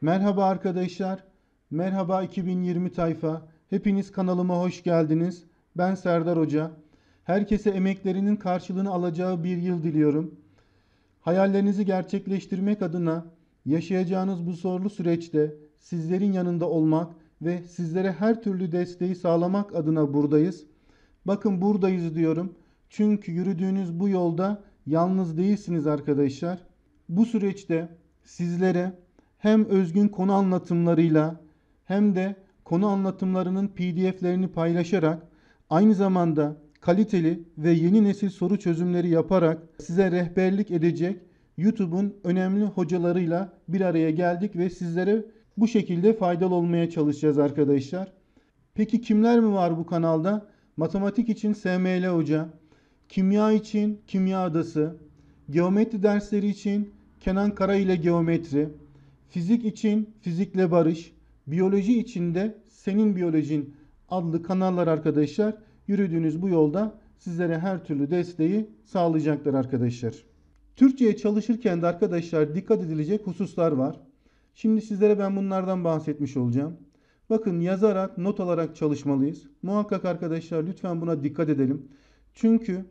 Merhaba arkadaşlar. Merhaba 2020 tayfa. Hepiniz kanalıma hoş geldiniz. Ben Serdar Hoca. Herkese emeklerinin karşılığını alacağı bir yıl diliyorum. Hayallerinizi gerçekleştirmek adına yaşayacağınız bu zorlu süreçte sizlerin yanında olmak ve sizlere her türlü desteği sağlamak adına buradayız. Bakın buradayız diyorum. Çünkü yürüdüğünüz bu yolda yalnız değilsiniz arkadaşlar. Bu süreçte sizlere hem özgün konu anlatımlarıyla hem de konu anlatımlarının PDF'lerini paylaşarak aynı zamanda kaliteli ve yeni nesil soru çözümleri yaparak size rehberlik edecek YouTube'un önemli hocalarıyla bir araya geldik ve sizlere bu şekilde faydalı olmaya çalışacağız arkadaşlar. Peki kimler mi var bu kanalda? Matematik için SML Hoca, kimya için Kimya Adası, geometri dersleri için Kenan Kara ile Geometri, Fizik için Fizikle Barış, biyoloji için de Senin Biyolojin adlı kanallar arkadaşlar yürüdüğünüz bu yolda sizlere her türlü desteği sağlayacaklar arkadaşlar. Türkçe'ye çalışırken de arkadaşlar dikkat edilecek hususlar var. Şimdi sizlere ben bunlardan bahsetmiş olacağım. Bakın yazarak, not alarak çalışmalıyız. Muhakkak arkadaşlar lütfen buna dikkat edelim. Çünkü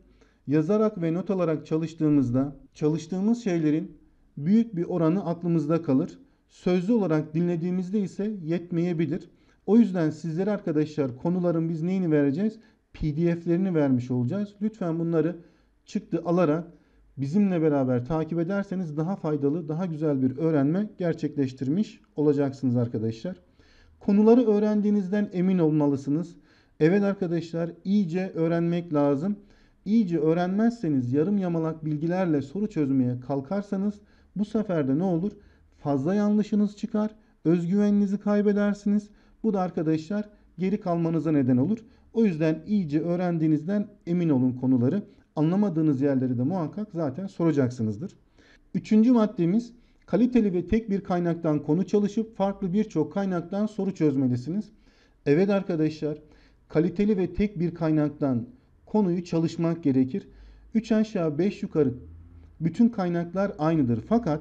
yazarak ve not alarak çalıştığımızda çalıştığımız şeylerin büyük bir oranı aklımızda kalır Sözlü olarak dinlediğimizde ise yetmeyebilir. O yüzden sizlere arkadaşlar konuların biz neyini vereceğiz? PDF'lerini vermiş olacağız. Lütfen bunları çıktı alarak bizimle beraber takip ederseniz daha faydalı, daha güzel bir öğrenme gerçekleştirmiş olacaksınız arkadaşlar. Konuları öğrendiğinizden emin olmalısınız. Evet arkadaşlar iyice öğrenmek lazım. İyice öğrenmezseniz yarım yamalak bilgilerle soru çözmeye kalkarsanız bu sefer de ne olur? fazla yanlışınız çıkar, özgüveninizi kaybedersiniz. Bu da arkadaşlar geri kalmanıza neden olur. O yüzden iyice öğrendiğinizden emin olun konuları. Anlamadığınız yerleri de muhakkak zaten soracaksınızdır. Üçüncü maddemiz kaliteli ve tek bir kaynaktan konu çalışıp farklı birçok kaynaktan soru çözmelisiniz. Evet arkadaşlar kaliteli ve tek bir kaynaktan konuyu çalışmak gerekir. 3 aşağı 5 yukarı bütün kaynaklar aynıdır fakat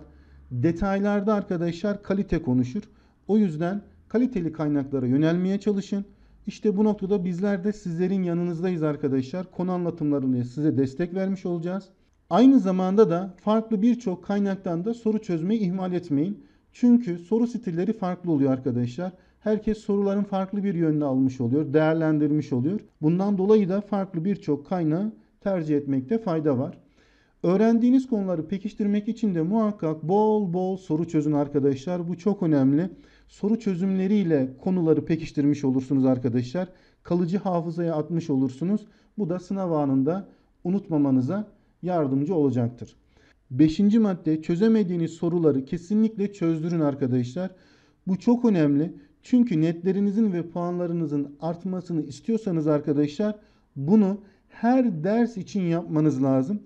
Detaylarda arkadaşlar kalite konuşur. O yüzden kaliteli kaynaklara yönelmeye çalışın. İşte bu noktada bizler de sizlerin yanınızdayız arkadaşlar. Konu anlatımlarını size destek vermiş olacağız. Aynı zamanda da farklı birçok kaynaktan da soru çözmeyi ihmal etmeyin. Çünkü soru stilleri farklı oluyor arkadaşlar. Herkes soruların farklı bir yönde almış oluyor, değerlendirmiş oluyor. Bundan dolayı da farklı birçok kaynağı tercih etmekte fayda var. Öğrendiğiniz konuları pekiştirmek için de muhakkak bol bol soru çözün arkadaşlar. Bu çok önemli. Soru çözümleriyle konuları pekiştirmiş olursunuz arkadaşlar. Kalıcı hafızaya atmış olursunuz. Bu da sınav anında unutmamanıza yardımcı olacaktır. Beşinci madde çözemediğiniz soruları kesinlikle çözdürün arkadaşlar. Bu çok önemli. Çünkü netlerinizin ve puanlarınızın artmasını istiyorsanız arkadaşlar bunu her ders için yapmanız lazım.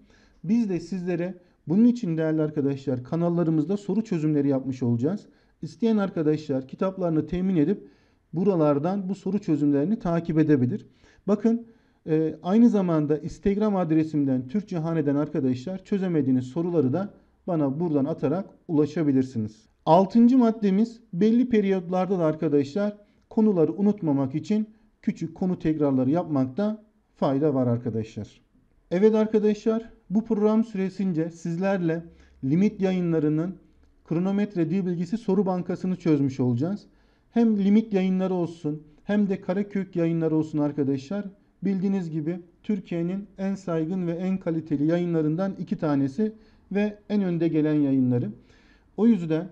Biz de sizlere bunun için değerli arkadaşlar kanallarımızda soru çözümleri yapmış olacağız. İsteyen arkadaşlar kitaplarını temin edip buralardan bu soru çözümlerini takip edebilir. Bakın e, aynı zamanda Instagram adresimden Türkçe Hane'den arkadaşlar çözemediğiniz soruları da bana buradan atarak ulaşabilirsiniz. Altıncı maddemiz belli periyotlarda da arkadaşlar konuları unutmamak için küçük konu tekrarları yapmakta fayda var arkadaşlar. Evet arkadaşlar bu program süresince sizlerle limit yayınlarının kronometre dil bilgisi soru bankasını çözmüş olacağız. Hem limit yayınları olsun hem de Karakök yayınları olsun arkadaşlar. Bildiğiniz gibi Türkiye'nin en saygın ve en kaliteli yayınlarından iki tanesi ve en önde gelen yayınları. O yüzden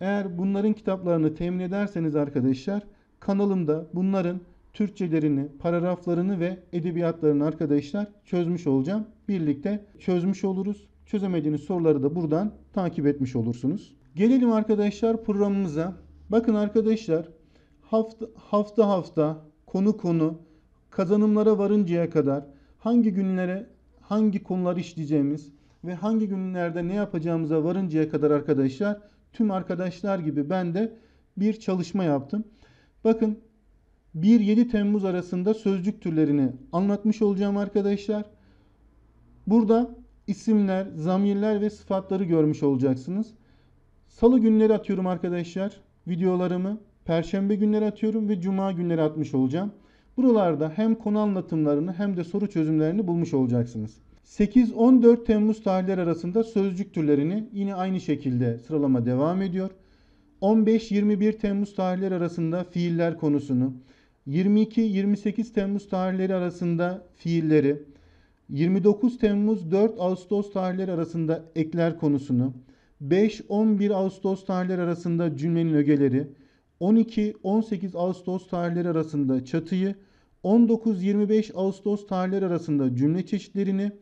eğer bunların kitaplarını temin ederseniz arkadaşlar kanalımda bunların Türkçelerini, paragraflarını ve edebiyatlarını arkadaşlar çözmüş olacağım. Birlikte çözmüş oluruz. Çözemediğiniz soruları da buradan takip etmiş olursunuz. Gelelim arkadaşlar programımıza. Bakın arkadaşlar hafta hafta, hafta konu konu kazanımlara varıncaya kadar hangi günlere hangi konular işleyeceğimiz ve hangi günlerde ne yapacağımıza varıncaya kadar arkadaşlar tüm arkadaşlar gibi ben de bir çalışma yaptım. Bakın 1-7 Temmuz arasında sözcük türlerini anlatmış olacağım arkadaşlar. Burada isimler, zamirler ve sıfatları görmüş olacaksınız. Salı günleri atıyorum arkadaşlar videolarımı. Perşembe günleri atıyorum ve cuma günleri atmış olacağım. Buralarda hem konu anlatımlarını hem de soru çözümlerini bulmuş olacaksınız. 8-14 Temmuz tarihleri arasında sözcük türlerini yine aynı şekilde sıralama devam ediyor. 15-21 Temmuz tarihleri arasında fiiller konusunu, 22-28 Temmuz tarihleri arasında fiilleri, 29 Temmuz 4 Ağustos tarihleri arasında ekler konusunu, 5-11 Ağustos tarihleri arasında cümlenin ögeleri, 12-18 Ağustos tarihleri arasında çatıyı, 19-25 Ağustos tarihleri arasında cümle çeşitlerini,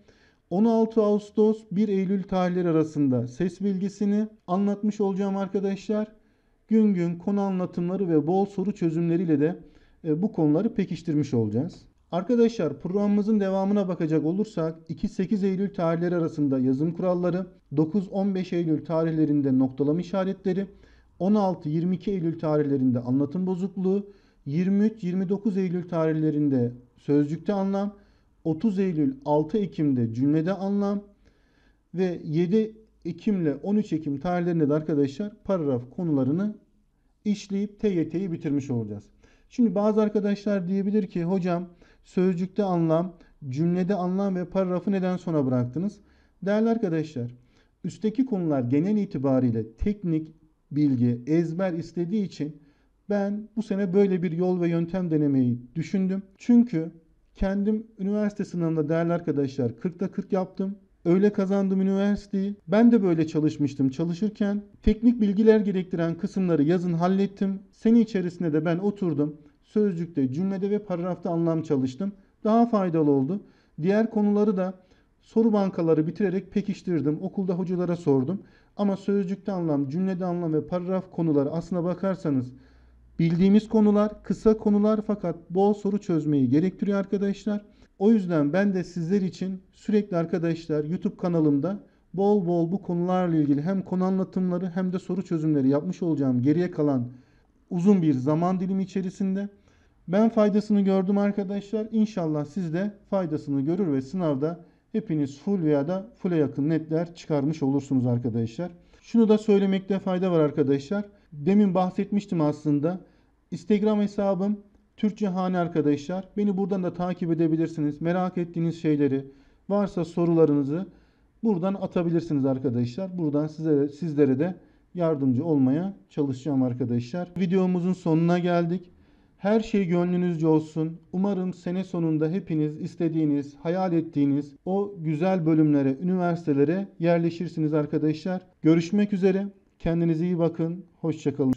16 Ağustos 1 Eylül tarihleri arasında ses bilgisini anlatmış olacağım arkadaşlar. Gün gün konu anlatımları ve bol soru çözümleriyle de e, bu konuları pekiştirmiş olacağız. Arkadaşlar programımızın devamına bakacak olursak 2-8 Eylül tarihleri arasında yazım kuralları, 9-15 Eylül tarihlerinde noktalama işaretleri, 16-22 Eylül tarihlerinde anlatım bozukluğu, 23-29 Eylül tarihlerinde sözcükte anlam, 30 Eylül 6 Ekim'de cümlede anlam ve 7 Ekim ile 13 Ekim tarihlerinde de arkadaşlar paragraf konularını işleyip TYT'yi bitirmiş olacağız. Şimdi bazı arkadaşlar diyebilir ki hocam sözcükte anlam, cümlede anlam ve paragrafı neden sona bıraktınız? Değerli arkadaşlar, üstteki konular genel itibariyle teknik bilgi, ezber istediği için ben bu sene böyle bir yol ve yöntem denemeyi düşündüm. Çünkü kendim üniversite sınavında değerli arkadaşlar 40'ta 40 yaptım. Öyle kazandım üniversiteyi. Ben de böyle çalışmıştım çalışırken. Teknik bilgiler gerektiren kısımları yazın hallettim. Sene içerisinde de ben oturdum. Sözcükte, cümlede ve paragrafta anlam çalıştım. Daha faydalı oldu. Diğer konuları da soru bankaları bitirerek pekiştirdim. Okulda hocalara sordum. Ama sözcükte anlam, cümlede anlam ve paragraf konuları aslına bakarsanız bildiğimiz konular, kısa konular fakat bol soru çözmeyi gerektiriyor arkadaşlar. O yüzden ben de sizler için sürekli arkadaşlar YouTube kanalımda bol bol bu konularla ilgili hem konu anlatımları hem de soru çözümleri yapmış olacağım geriye kalan uzun bir zaman dilimi içerisinde. Ben faydasını gördüm arkadaşlar. İnşallah siz de faydasını görür ve sınavda hepiniz full veya da full'e yakın netler çıkarmış olursunuz arkadaşlar. Şunu da söylemekte fayda var arkadaşlar. Demin bahsetmiştim aslında. Instagram hesabım Türkçe Türkçehane arkadaşlar. Beni buradan da takip edebilirsiniz. Merak ettiğiniz şeyleri varsa sorularınızı buradan atabilirsiniz arkadaşlar. Buradan sizlere, sizlere de yardımcı olmaya çalışacağım arkadaşlar. Videomuzun sonuna geldik. Her şey gönlünüzce olsun. Umarım sene sonunda hepiniz istediğiniz, hayal ettiğiniz o güzel bölümlere, üniversitelere yerleşirsiniz arkadaşlar. Görüşmek üzere. Kendinize iyi bakın. Hoşçakalın.